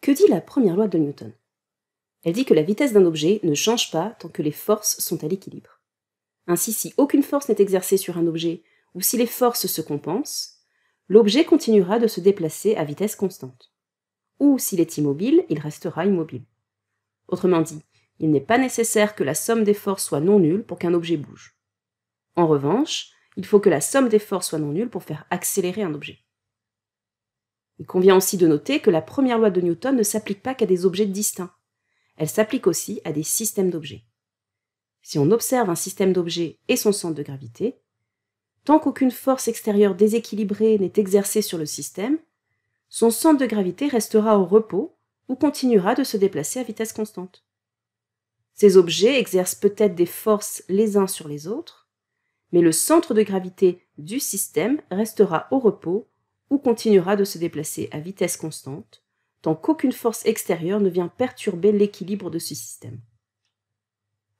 Que dit la première loi de Newton Elle dit que la vitesse d'un objet ne change pas tant que les forces sont à l'équilibre. Ainsi, si aucune force n'est exercée sur un objet, ou si les forces se compensent, l'objet continuera de se déplacer à vitesse constante. Ou s'il est immobile, il restera immobile. Autrement dit, il n'est pas nécessaire que la somme des forces soit non nulle pour qu'un objet bouge. En revanche, il faut que la somme des forces soit non nulle pour faire accélérer un objet. Il convient aussi de noter que la première loi de Newton ne s'applique pas qu'à des objets distincts. Elle s'applique aussi à des systèmes d'objets. Si on observe un système d'objets et son centre de gravité, tant qu'aucune force extérieure déséquilibrée n'est exercée sur le système, son centre de gravité restera au repos ou continuera de se déplacer à vitesse constante. Ces objets exercent peut-être des forces les uns sur les autres, mais le centre de gravité du système restera au repos ou continuera de se déplacer à vitesse constante, tant qu'aucune force extérieure ne vient perturber l'équilibre de ce système.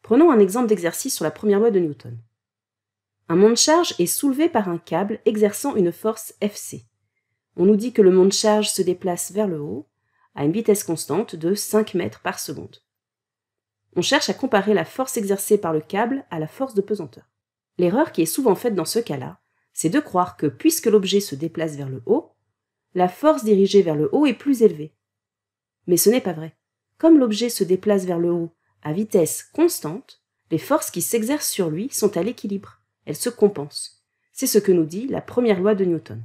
Prenons un exemple d'exercice sur la première loi de Newton. Un monde de charge est soulevé par un câble exerçant une force FC. On nous dit que le monde charge se déplace vers le haut à une vitesse constante de 5 mètres par seconde. On cherche à comparer la force exercée par le câble à la force de pesanteur. L'erreur qui est souvent faite dans ce cas-là, c'est de croire que puisque l'objet se déplace vers le haut, la force dirigée vers le haut est plus élevée. Mais ce n'est pas vrai. Comme l'objet se déplace vers le haut à vitesse constante, les forces qui s'exercent sur lui sont à l'équilibre, elles se compensent. C'est ce que nous dit la première loi de Newton.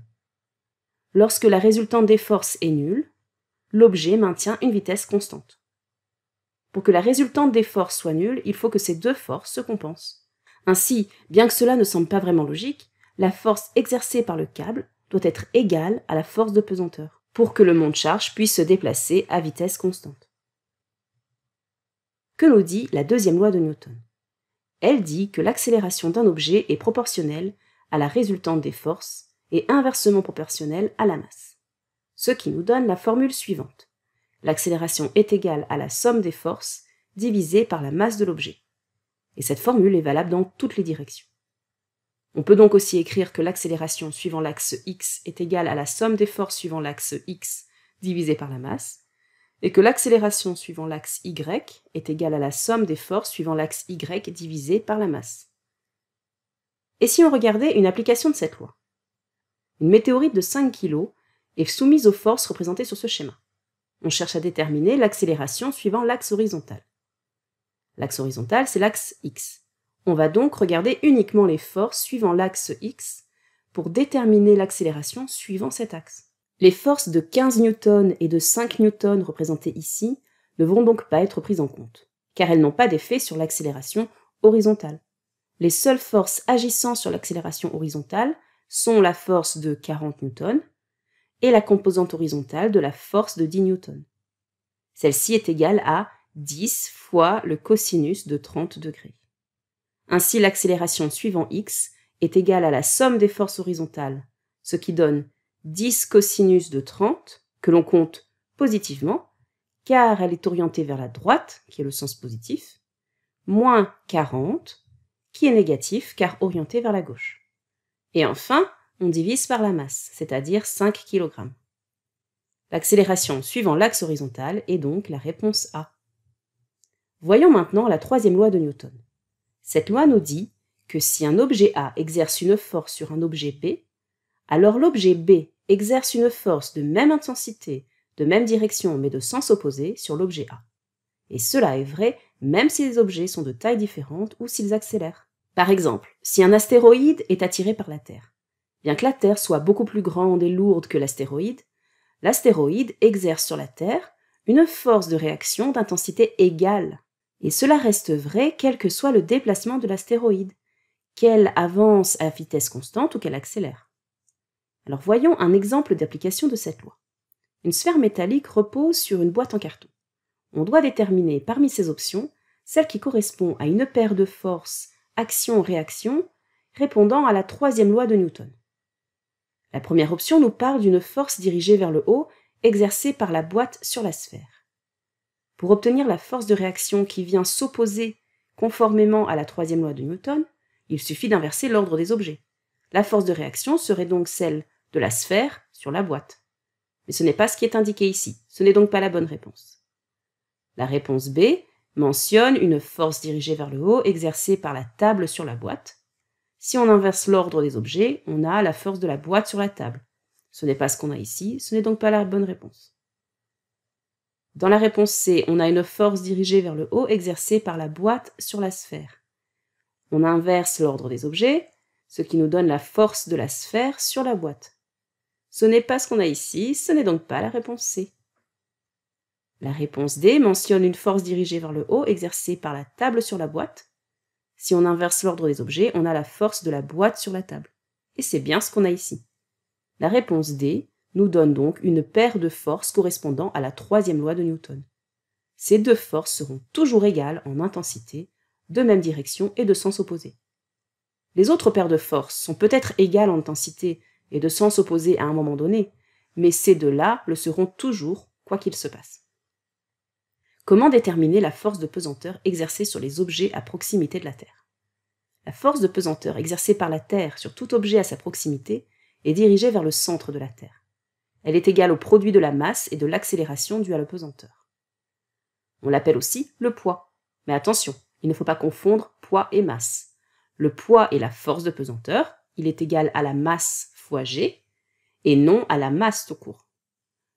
Lorsque la résultante des forces est nulle, l'objet maintient une vitesse constante. Pour que la résultante des forces soit nulle, il faut que ces deux forces se compensent. Ainsi, bien que cela ne semble pas vraiment logique, la force exercée par le câble doit être égale à la force de pesanteur, pour que le de charge puisse se déplacer à vitesse constante. Que nous dit la deuxième loi de Newton Elle dit que l'accélération d'un objet est proportionnelle à la résultante des forces et inversement proportionnelle à la masse. Ce qui nous donne la formule suivante. L'accélération est égale à la somme des forces divisée par la masse de l'objet. Et cette formule est valable dans toutes les directions. On peut donc aussi écrire que l'accélération suivant l'axe x est égale à la somme des forces suivant l'axe x divisé par la masse, et que l'accélération suivant l'axe y est égale à la somme des forces suivant l'axe y divisé par la masse. Et si on regardait une application de cette loi Une météorite de 5 kg est soumise aux forces représentées sur ce schéma. On cherche à déterminer l'accélération suivant l'axe horizontal. L'axe horizontal, c'est l'axe x. On va donc regarder uniquement les forces suivant l'axe X pour déterminer l'accélération suivant cet axe. Les forces de 15 N et de 5 N représentées ici ne vont donc pas être prises en compte, car elles n'ont pas d'effet sur l'accélération horizontale. Les seules forces agissant sur l'accélération horizontale sont la force de 40 newtons et la composante horizontale de la force de 10 newtons. Celle-ci est égale à 10 fois le cosinus de 30 degrés. Ainsi, l'accélération suivant x est égale à la somme des forces horizontales, ce qui donne 10 cosinus de 30, que l'on compte positivement, car elle est orientée vers la droite, qui est le sens positif, moins 40, qui est négatif, car orientée vers la gauche. Et enfin, on divise par la masse, c'est-à-dire 5 kg. L'accélération suivant l'axe horizontal est donc la réponse A. Voyons maintenant la troisième loi de Newton. Cette loi nous dit que si un objet A exerce une force sur un objet B, alors l'objet B exerce une force de même intensité, de même direction mais de sens opposé sur l'objet A. Et cela est vrai même si les objets sont de taille différente ou s'ils accélèrent. Par exemple, si un astéroïde est attiré par la Terre, bien que la Terre soit beaucoup plus grande et lourde que l'astéroïde, l'astéroïde exerce sur la Terre une force de réaction d'intensité égale et cela reste vrai quel que soit le déplacement de l'astéroïde, qu'elle avance à vitesse constante ou qu'elle accélère. Alors voyons un exemple d'application de cette loi. Une sphère métallique repose sur une boîte en carton. On doit déterminer parmi ces options celle qui correspond à une paire de forces action-réaction répondant à la troisième loi de Newton. La première option nous parle d'une force dirigée vers le haut exercée par la boîte sur la sphère. Pour obtenir la force de réaction qui vient s'opposer conformément à la troisième loi de Newton, il suffit d'inverser l'ordre des objets. La force de réaction serait donc celle de la sphère sur la boîte. Mais ce n'est pas ce qui est indiqué ici, ce n'est donc pas la bonne réponse. La réponse B mentionne une force dirigée vers le haut exercée par la table sur la boîte. Si on inverse l'ordre des objets, on a la force de la boîte sur la table. Ce n'est pas ce qu'on a ici, ce n'est donc pas la bonne réponse. Dans la réponse C, on a une force dirigée vers le haut exercée par la boîte sur la sphère. On inverse l'ordre des objets, ce qui nous donne la force de la sphère sur la boîte. Ce n'est pas ce qu'on a ici, ce n'est donc pas la réponse C. La réponse D mentionne une force dirigée vers le haut exercée par la table sur la boîte. Si on inverse l'ordre des objets, on a la force de la boîte sur la table. Et c'est bien ce qu'on a ici. La réponse D nous donne donc une paire de forces correspondant à la troisième loi de Newton. Ces deux forces seront toujours égales en intensité, de même direction et de sens opposé. Les autres paires de forces sont peut-être égales en intensité et de sens opposé à un moment donné, mais ces deux-là le seront toujours, quoi qu'il se passe. Comment déterminer la force de pesanteur exercée sur les objets à proximité de la Terre La force de pesanteur exercée par la Terre sur tout objet à sa proximité est dirigée vers le centre de la Terre. Elle est égale au produit de la masse et de l'accélération due à la pesanteur. On l'appelle aussi le poids. Mais attention, il ne faut pas confondre poids et masse. Le poids est la force de pesanteur, il est égal à la masse fois g, et non à la masse tout court.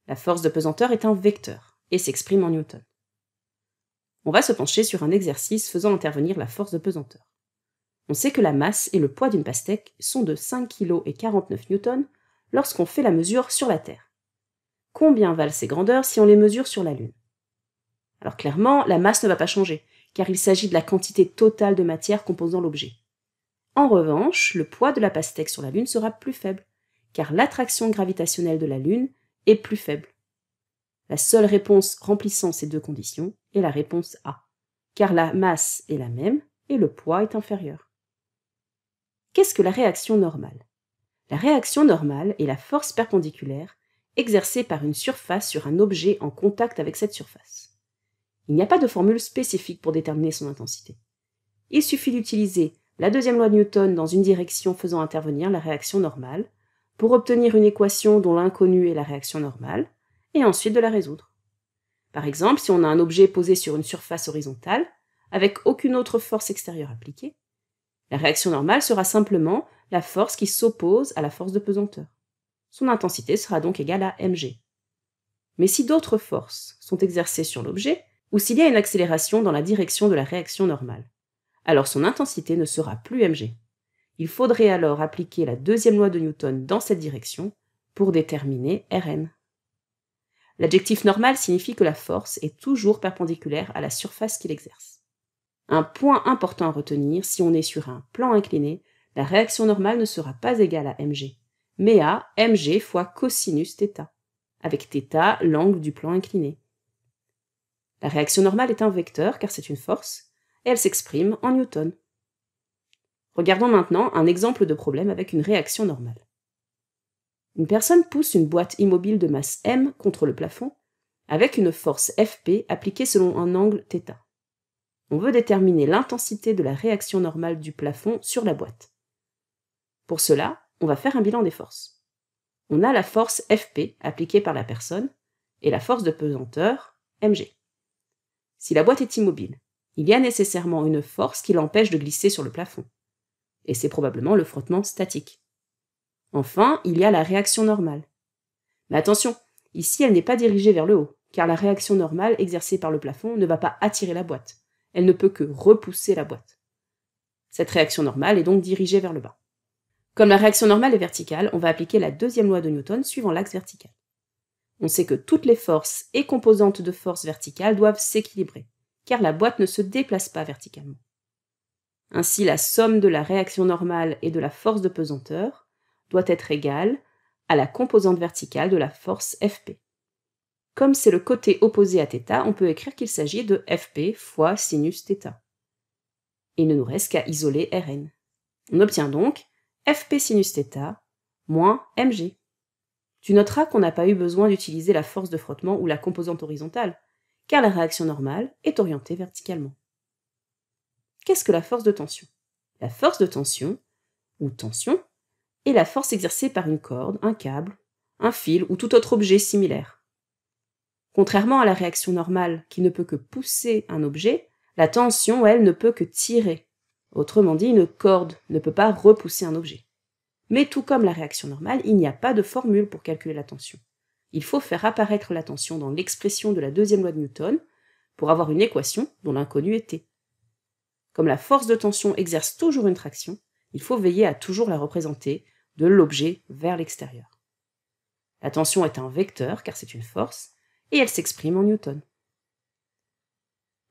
La force de pesanteur est un vecteur, et s'exprime en newton. On va se pencher sur un exercice faisant intervenir la force de pesanteur. On sait que la masse et le poids d'une pastèque sont de 5 kg et 49 newtons lorsqu'on fait la mesure sur la Terre. Combien valent ces grandeurs si on les mesure sur la Lune Alors clairement, la masse ne va pas changer, car il s'agit de la quantité totale de matière composant l'objet. En revanche, le poids de la pastèque sur la Lune sera plus faible, car l'attraction gravitationnelle de la Lune est plus faible. La seule réponse remplissant ces deux conditions est la réponse A, car la masse est la même et le poids est inférieur. Qu'est-ce que la réaction normale la réaction normale est la force perpendiculaire exercée par une surface sur un objet en contact avec cette surface. Il n'y a pas de formule spécifique pour déterminer son intensité. Il suffit d'utiliser la deuxième loi de Newton dans une direction faisant intervenir la réaction normale pour obtenir une équation dont l'inconnu est la réaction normale, et ensuite de la résoudre. Par exemple, si on a un objet posé sur une surface horizontale, avec aucune autre force extérieure appliquée, la réaction normale sera simplement la force qui s'oppose à la force de pesanteur. Son intensité sera donc égale à mg. Mais si d'autres forces sont exercées sur l'objet, ou s'il y a une accélération dans la direction de la réaction normale, alors son intensité ne sera plus mg. Il faudrait alors appliquer la deuxième loi de Newton dans cette direction pour déterminer Rn. L'adjectif normal signifie que la force est toujours perpendiculaire à la surface qu'il exerce. Un point important à retenir si on est sur un plan incliné, la réaction normale ne sera pas égale à mg, mais à mg fois cosinus θ, avec θ l'angle du plan incliné. La réaction normale est un vecteur car c'est une force, et elle s'exprime en newton. Regardons maintenant un exemple de problème avec une réaction normale. Une personne pousse une boîte immobile de masse m contre le plafond avec une force Fp appliquée selon un angle θ. On veut déterminer l'intensité de la réaction normale du plafond sur la boîte. Pour cela, on va faire un bilan des forces. On a la force FP appliquée par la personne et la force de pesanteur MG. Si la boîte est immobile, il y a nécessairement une force qui l'empêche de glisser sur le plafond. Et c'est probablement le frottement statique. Enfin, il y a la réaction normale. Mais attention, ici elle n'est pas dirigée vers le haut, car la réaction normale exercée par le plafond ne va pas attirer la boîte, elle ne peut que repousser la boîte. Cette réaction normale est donc dirigée vers le bas. Comme la réaction normale est verticale, on va appliquer la deuxième loi de Newton suivant l'axe vertical. On sait que toutes les forces et composantes de force verticales doivent s'équilibrer, car la boîte ne se déplace pas verticalement. Ainsi, la somme de la réaction normale et de la force de pesanteur doit être égale à la composante verticale de la force Fp. Comme c'est le côté opposé à θ, on peut écrire qu'il s'agit de Fp fois sinus Il ne nous reste qu'à isoler Rn. On obtient donc fp sinus moins mg. Tu noteras qu'on n'a pas eu besoin d'utiliser la force de frottement ou la composante horizontale, car la réaction normale est orientée verticalement. Qu'est-ce que la force de tension La force de tension, ou tension, est la force exercée par une corde, un câble, un fil ou tout autre objet similaire. Contrairement à la réaction normale qui ne peut que pousser un objet, la tension, elle, ne peut que tirer. Autrement dit, une corde ne peut pas repousser un objet. Mais tout comme la réaction normale, il n'y a pas de formule pour calculer la tension. Il faut faire apparaître la tension dans l'expression de la deuxième loi de Newton pour avoir une équation dont l'inconnu est T. Comme la force de tension exerce toujours une traction, il faut veiller à toujours la représenter de l'objet vers l'extérieur. La tension est un vecteur car c'est une force et elle s'exprime en Newton.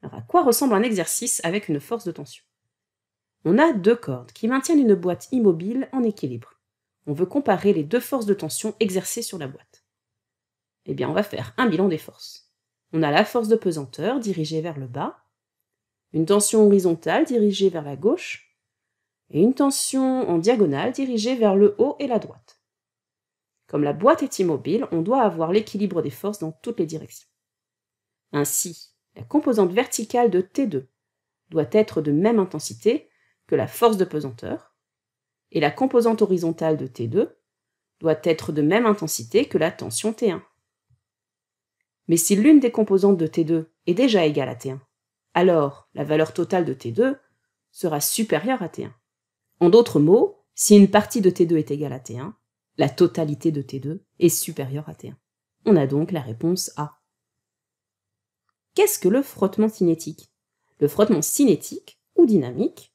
Alors à quoi ressemble un exercice avec une force de tension on a deux cordes qui maintiennent une boîte immobile en équilibre. On veut comparer les deux forces de tension exercées sur la boîte. Eh bien, on va faire un bilan des forces. On a la force de pesanteur dirigée vers le bas, une tension horizontale dirigée vers la gauche, et une tension en diagonale dirigée vers le haut et la droite. Comme la boîte est immobile, on doit avoir l'équilibre des forces dans toutes les directions. Ainsi, la composante verticale de T2 doit être de même intensité que la force de pesanteur, et la composante horizontale de T2 doit être de même intensité que la tension T1. Mais si l'une des composantes de T2 est déjà égale à T1, alors la valeur totale de T2 sera supérieure à T1. En d'autres mots, si une partie de T2 est égale à T1, la totalité de T2 est supérieure à T1. On a donc la réponse A. Qu'est-ce que le frottement cinétique Le frottement cinétique, ou dynamique,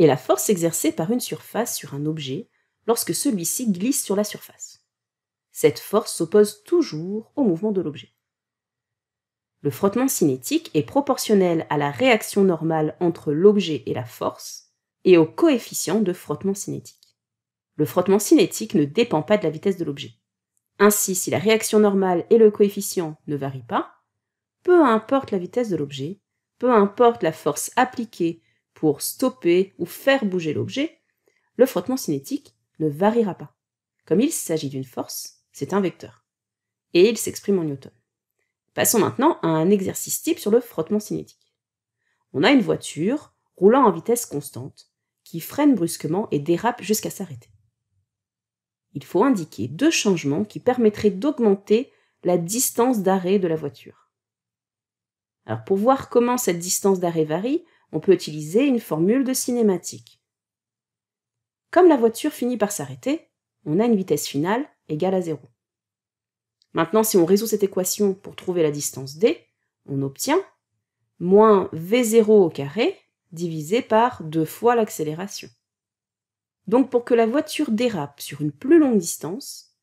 et la force exercée par une surface sur un objet lorsque celui-ci glisse sur la surface. Cette force s'oppose toujours au mouvement de l'objet. Le frottement cinétique est proportionnel à la réaction normale entre l'objet et la force et au coefficient de frottement cinétique. Le frottement cinétique ne dépend pas de la vitesse de l'objet. Ainsi, si la réaction normale et le coefficient ne varient pas, peu importe la vitesse de l'objet, peu importe la force appliquée pour stopper ou faire bouger l'objet, le frottement cinétique ne variera pas. Comme il s'agit d'une force, c'est un vecteur. Et il s'exprime en Newton. Passons maintenant à un exercice type sur le frottement cinétique. On a une voiture roulant en vitesse constante qui freine brusquement et dérape jusqu'à s'arrêter. Il faut indiquer deux changements qui permettraient d'augmenter la distance d'arrêt de la voiture. Alors pour voir comment cette distance d'arrêt varie, on peut utiliser une formule de cinématique. Comme la voiture finit par s'arrêter, on a une vitesse finale égale à 0. Maintenant, si on résout cette équation pour trouver la distance d, on obtient moins v0 au carré divisé par 2 fois l'accélération. Donc pour que la voiture dérape sur une plus longue distance,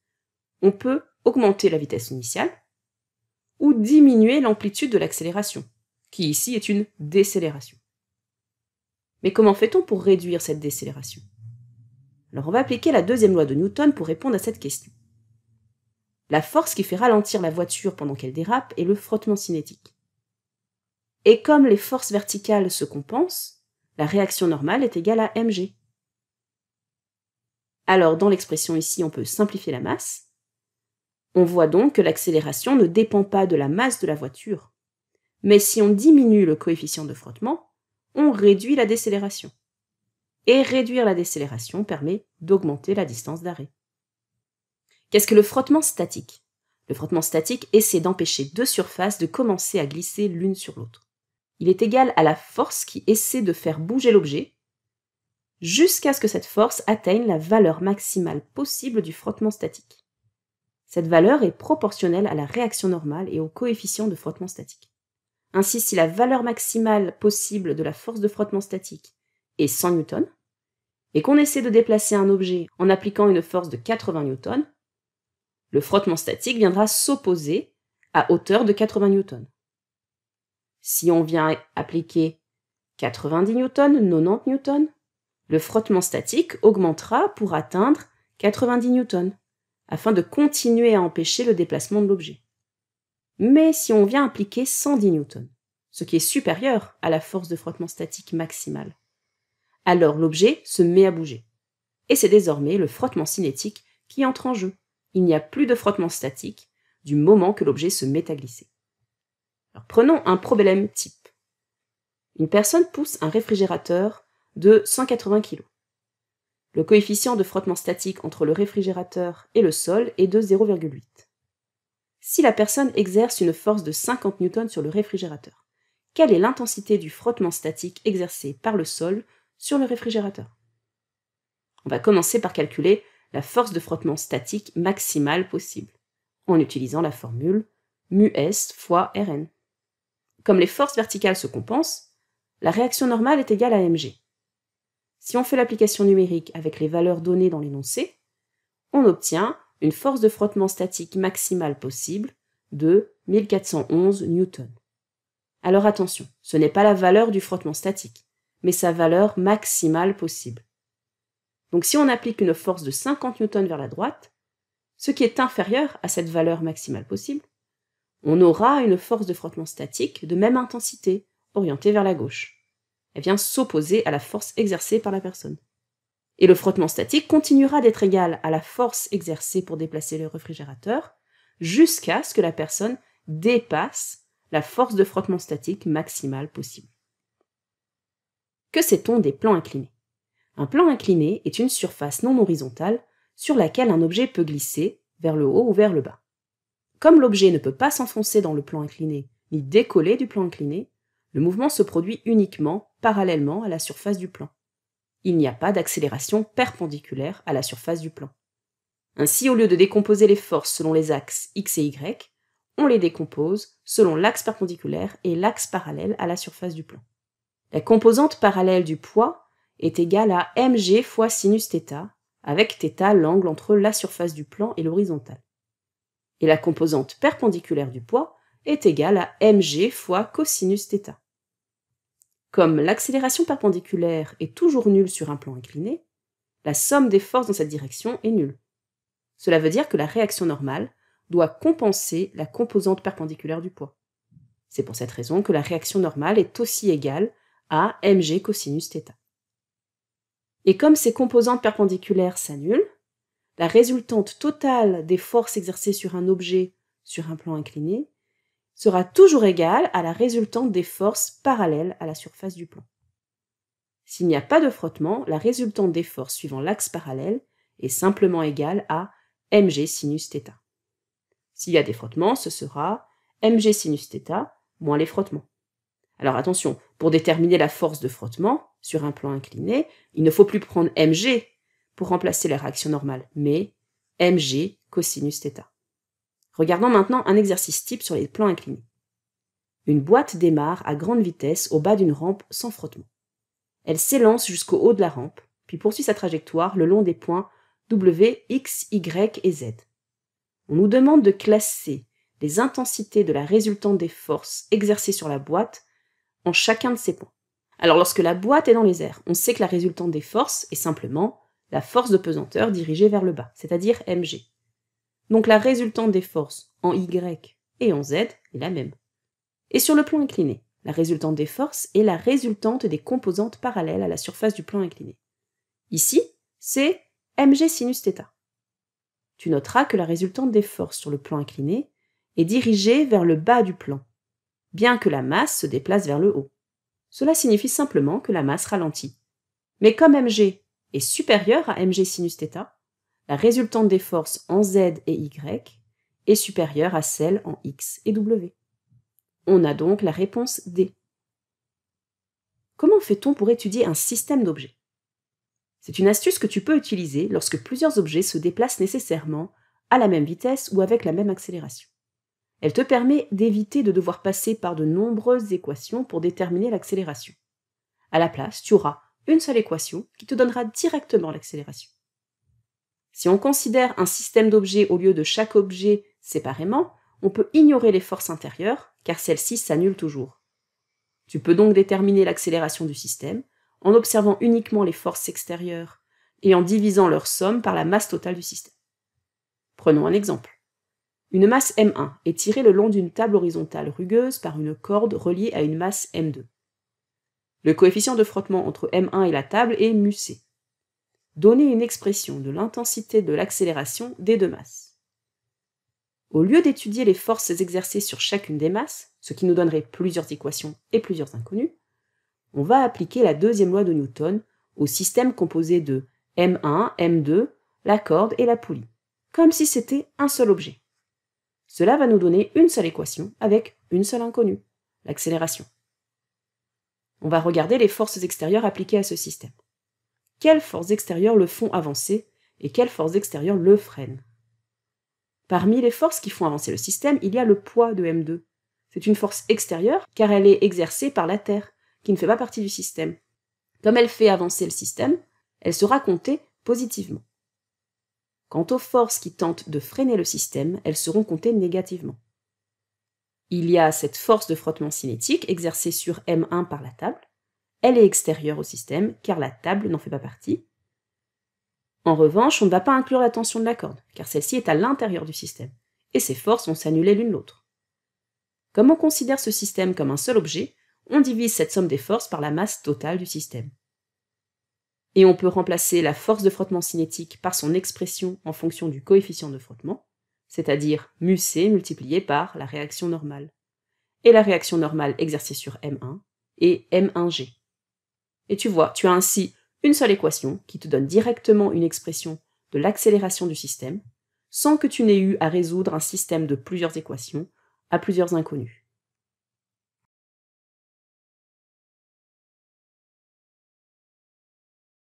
on peut augmenter la vitesse initiale ou diminuer l'amplitude de l'accélération, qui ici est une décélération. Mais comment fait-on pour réduire cette décélération Alors on va appliquer la deuxième loi de Newton pour répondre à cette question. La force qui fait ralentir la voiture pendant qu'elle dérape est le frottement cinétique. Et comme les forces verticales se compensent, la réaction normale est égale à mg. Alors dans l'expression ici, on peut simplifier la masse. On voit donc que l'accélération ne dépend pas de la masse de la voiture. Mais si on diminue le coefficient de frottement, on réduit la décélération. Et réduire la décélération permet d'augmenter la distance d'arrêt. Qu'est-ce que le frottement statique Le frottement statique essaie d'empêcher deux surfaces de commencer à glisser l'une sur l'autre. Il est égal à la force qui essaie de faire bouger l'objet jusqu'à ce que cette force atteigne la valeur maximale possible du frottement statique. Cette valeur est proportionnelle à la réaction normale et au coefficient de frottement statique. Ainsi, si la valeur maximale possible de la force de frottement statique est 100 N, et qu'on essaie de déplacer un objet en appliquant une force de 80 newtons, le frottement statique viendra s'opposer à hauteur de 80 newtons. Si on vient appliquer 90 newtons, 90 newtons, le frottement statique augmentera pour atteindre 90 newtons, afin de continuer à empêcher le déplacement de l'objet mais si on vient appliquer 110 newtons, ce qui est supérieur à la force de frottement statique maximale. Alors l'objet se met à bouger. Et c'est désormais le frottement cinétique qui entre en jeu. Il n'y a plus de frottement statique du moment que l'objet se met à glisser. prenons un problème type. Une personne pousse un réfrigérateur de 180 kg. Le coefficient de frottement statique entre le réfrigérateur et le sol est de 0,8 si la personne exerce une force de 50 newtons sur le réfrigérateur Quelle est l'intensité du frottement statique exercé par le sol sur le réfrigérateur On va commencer par calculer la force de frottement statique maximale possible en utilisant la formule μs fois Rn. Comme les forces verticales se compensent, la réaction normale est égale à mg. Si on fait l'application numérique avec les valeurs données dans l'énoncé, on obtient une force de frottement statique maximale possible de 1411 newtons. Alors attention, ce n'est pas la valeur du frottement statique, mais sa valeur maximale possible. Donc si on applique une force de 50 newtons vers la droite, ce qui est inférieur à cette valeur maximale possible, on aura une force de frottement statique de même intensité, orientée vers la gauche. Elle vient s'opposer à la force exercée par la personne. Et le frottement statique continuera d'être égal à la force exercée pour déplacer le réfrigérateur jusqu'à ce que la personne dépasse la force de frottement statique maximale possible. Que sait-on des plans inclinés Un plan incliné est une surface non horizontale sur laquelle un objet peut glisser vers le haut ou vers le bas. Comme l'objet ne peut pas s'enfoncer dans le plan incliné ni décoller du plan incliné, le mouvement se produit uniquement parallèlement à la surface du plan il n'y a pas d'accélération perpendiculaire à la surface du plan. Ainsi, au lieu de décomposer les forces selon les axes x et y, on les décompose selon l'axe perpendiculaire et l'axe parallèle à la surface du plan. La composante parallèle du poids est égale à mg fois sinus θ, avec θ l'angle entre la surface du plan et l'horizontale. Et la composante perpendiculaire du poids est égale à mg fois cosinus θ. Comme l'accélération perpendiculaire est toujours nulle sur un plan incliné, la somme des forces dans cette direction est nulle. Cela veut dire que la réaction normale doit compenser la composante perpendiculaire du poids. C'est pour cette raison que la réaction normale est aussi égale à mg cosinus θ. Et comme ces composantes perpendiculaires s'annulent, la résultante totale des forces exercées sur un objet sur un plan incliné sera toujours égale à la résultante des forces parallèles à la surface du plan. S'il n'y a pas de frottement, la résultante des forces suivant l'axe parallèle est simplement égale à mg sinus S'il y a des frottements, ce sera mg sinus moins les frottements. Alors attention, pour déterminer la force de frottement sur un plan incliné, il ne faut plus prendre mg pour remplacer la réaction normale, mais mg cosinus Regardons maintenant un exercice type sur les plans inclinés. Une boîte démarre à grande vitesse au bas d'une rampe sans frottement. Elle s'élance jusqu'au haut de la rampe, puis poursuit sa trajectoire le long des points W, X, Y et Z. On nous demande de classer les intensités de la résultante des forces exercées sur la boîte en chacun de ces points. Alors lorsque la boîte est dans les airs, on sait que la résultante des forces est simplement la force de pesanteur dirigée vers le bas, c'est-à-dire mg. Donc la résultante des forces en Y et en Z est la même. Et sur le plan incliné, la résultante des forces est la résultante des composantes parallèles à la surface du plan incliné. Ici, c'est mg sinus Tu noteras que la résultante des forces sur le plan incliné est dirigée vers le bas du plan, bien que la masse se déplace vers le haut. Cela signifie simplement que la masse ralentit. Mais comme mg est supérieur à mg sinus la résultante des forces en Z et Y est supérieure à celle en X et W. On a donc la réponse D. Comment fait-on pour étudier un système d'objets C'est une astuce que tu peux utiliser lorsque plusieurs objets se déplacent nécessairement à la même vitesse ou avec la même accélération. Elle te permet d'éviter de devoir passer par de nombreuses équations pour déterminer l'accélération. À la place, tu auras une seule équation qui te donnera directement l'accélération. Si on considère un système d'objets au lieu de chaque objet séparément, on peut ignorer les forces intérieures, car celles-ci s'annulent toujours. Tu peux donc déterminer l'accélération du système en observant uniquement les forces extérieures et en divisant leur somme par la masse totale du système. Prenons un exemple. Une masse M1 est tirée le long d'une table horizontale rugueuse par une corde reliée à une masse M2. Le coefficient de frottement entre M1 et la table est μc donner une expression de l'intensité de l'accélération des deux masses. Au lieu d'étudier les forces exercées sur chacune des masses, ce qui nous donnerait plusieurs équations et plusieurs inconnues, on va appliquer la deuxième loi de Newton au système composé de M1, M2, la corde et la poulie, comme si c'était un seul objet. Cela va nous donner une seule équation avec une seule inconnue, l'accélération. On va regarder les forces extérieures appliquées à ce système quelles forces extérieures le font avancer et quelles forces extérieures le freinent. Parmi les forces qui font avancer le système, il y a le poids de M2. C'est une force extérieure car elle est exercée par la Terre, qui ne fait pas partie du système. Comme elle fait avancer le système, elle sera comptée positivement. Quant aux forces qui tentent de freiner le système, elles seront comptées négativement. Il y a cette force de frottement cinétique exercée sur M1 par la table, elle est extérieure au système car la table n'en fait pas partie. En revanche, on ne va pas inclure la tension de la corde car celle-ci est à l'intérieur du système et ses forces vont s'annuler l'une l'autre. Comme on considère ce système comme un seul objet, on divise cette somme des forces par la masse totale du système. Et on peut remplacer la force de frottement cinétique par son expression en fonction du coefficient de frottement, c'est-à-dire μc multiplié par la réaction normale. Et la réaction normale exercée sur M1 est M1G. Et tu vois, tu as ainsi une seule équation qui te donne directement une expression de l'accélération du système, sans que tu n'aies eu à résoudre un système de plusieurs équations à plusieurs inconnues.